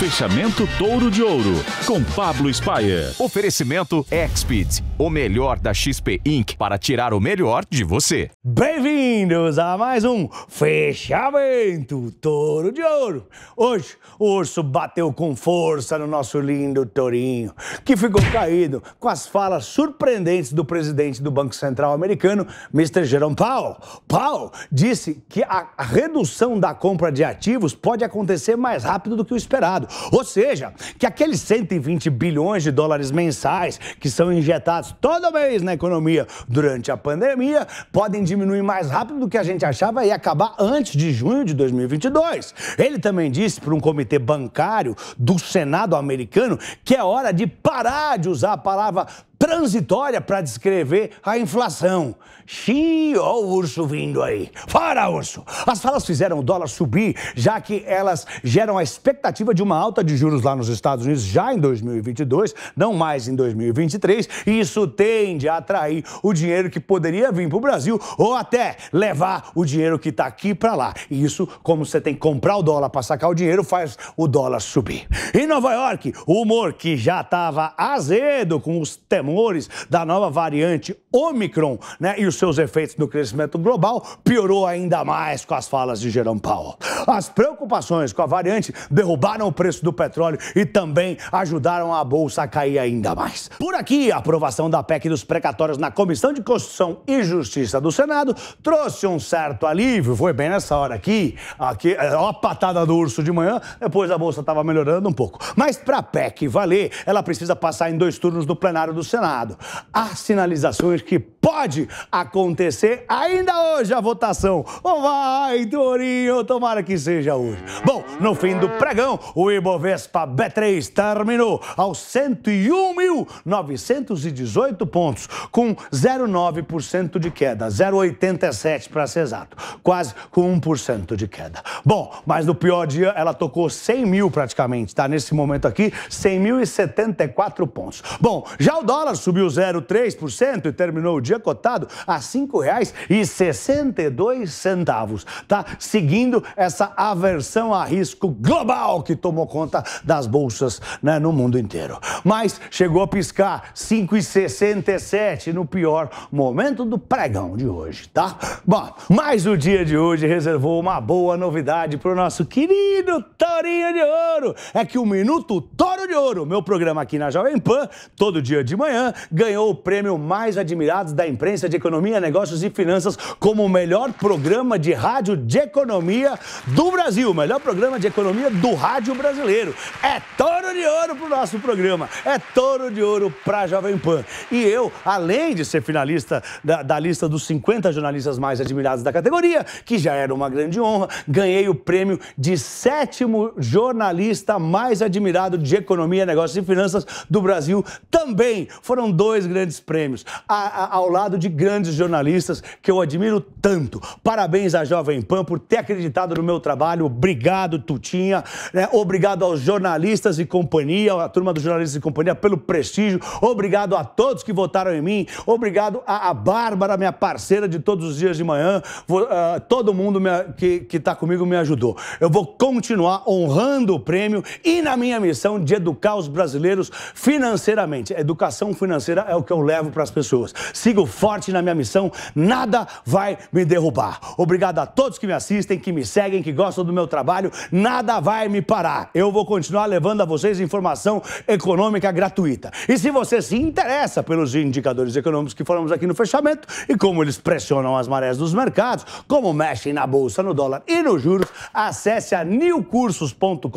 Fechamento Touro de Ouro, com Pablo Spaia. Oferecimento XPIT, o melhor da XP Inc. para tirar o melhor de você. Bem-vindos a mais um Fechamento Touro de Ouro. Hoje, o urso bateu com força no nosso lindo tourinho, que ficou caído com as falas surpreendentes do presidente do Banco Central americano, Mr. Jerome Powell. Powell disse que a redução da compra de ativos pode acontecer mais rápido do que o esperado, ou seja, que aqueles 120 bilhões de dólares mensais que são injetados todo mês na economia durante a pandemia podem diminuir mais rápido do que a gente achava e acabar antes de junho de 2022. Ele também disse para um comitê bancário do Senado americano que é hora de parar de usar a palavra transitória para descrever a inflação. Xiii, ó o urso vindo aí. Fora, urso! As falas fizeram o dólar subir, já que elas geram a expectativa de uma alta de juros lá nos Estados Unidos já em 2022, não mais em 2023, e isso tende a atrair o dinheiro que poderia vir para o Brasil ou até levar o dinheiro que está aqui para lá. E isso, como você tem que comprar o dólar para sacar o dinheiro, faz o dólar subir. Em Nova York, o humor que já estava azedo com os temores temores da nova variante Omicron né, e os seus efeitos no crescimento global, piorou ainda mais com as falas de Jerome Powell. As preocupações com a variante derrubaram o preço do petróleo e também ajudaram a bolsa a cair ainda mais. Por aqui, a aprovação da PEC dos precatórios na Comissão de Constituição e Justiça do Senado trouxe um certo alívio. Foi bem nessa hora aqui, aqui é, ó a patada do urso de manhã, depois a bolsa estava melhorando um pouco. Mas para a PEC valer, ela precisa passar em dois turnos do plenário do Senado Senado. Há sinalizações que pode acontecer ainda hoje a votação. vai, Torinho, tomara que seja hoje. Bom, no fim do pregão, o Ibovespa B3 terminou aos 101.918 pontos, com 0,9% de queda, 0,87 para ser exato, quase com 1% de queda. Bom, mas no pior dia ela tocou 100 mil praticamente, tá? Nesse momento aqui, 100.074 pontos. Bom, já o dólar subiu 0,3% e terminou o dia dia cotado a R$ 5,62, tá? Seguindo essa aversão a risco global que tomou conta das bolsas né, no mundo inteiro. Mas chegou a piscar 5,67 no pior momento do pregão de hoje, tá? Bom, mas o dia de hoje reservou uma boa novidade para o nosso querido Tourinho de Ouro. É que o Minuto Toro de Ouro, meu programa aqui na Jovem Pan, todo dia de manhã, ganhou o prêmio mais admirado da imprensa de economia, negócios e finanças como o melhor programa de rádio de economia do Brasil, o melhor programa de economia do rádio brasileiro. É touro de ouro para o nosso programa, é touro de ouro a Jovem Pan. E eu, além de ser finalista da, da lista dos 50 jornalistas mais admirados da categoria, que já era uma grande honra, ganhei o prêmio de sétimo jornalista mais admirado de economia, negócios e finanças do Brasil também. Foram dois grandes prêmios. A, a, ao lado de grandes jornalistas que eu admiro tanto. Parabéns à Jovem Pan por ter acreditado no meu trabalho. Obrigado, Tutinha. Né? Obrigado aos jornalistas e companhia, à turma dos jornalistas e companhia, pelo prestígio. Obrigado a todos que votaram em mim. Obrigado a, Bárbara, minha parceira de todos os dias de manhã. Vou, uh, ah, todo mundo me, que está comigo me ajudou. Eu vou continuar honrando o prêmio e na minha missão de educar os brasileiros financeiramente. Educação financeira é o que eu levo para as pessoas. Siga sigo forte na minha missão, nada vai me derrubar. Obrigado a todos que me assistem, que me seguem, que gostam do meu trabalho, nada vai me parar. Eu vou continuar levando a vocês informação econômica gratuita. E se você se interessa pelos indicadores econômicos que falamos aqui no fechamento e como eles pressionam as marés dos mercados, como mexem na bolsa, no dólar e nos juros, acesse a newcursos.com.br,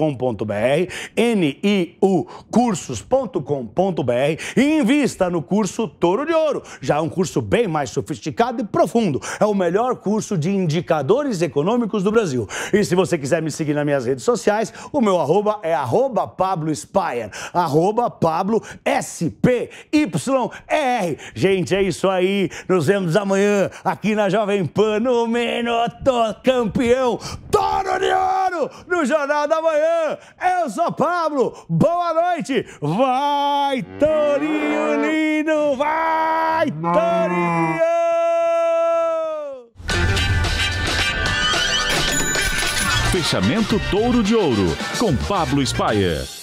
cursos.com.br e invista no curso Touro de Ouro. Já é um curso bem mais sofisticado e profundo. É o melhor curso de indicadores econômicos do Brasil. E se você quiser me seguir nas minhas redes sociais, o meu arroba é arroba Pablo Spire, arroba Pablo s p y r Gente, é isso aí. Nos vemos amanhã aqui na Jovem Pan, no Minuto Campeão. Toro de Ouro no Jornal da Manhã. Eu sou Pablo, boa noite. Vai, Torinho lindo, vai, Torinho! Fechamento Touro de Ouro, com Pablo Spaia.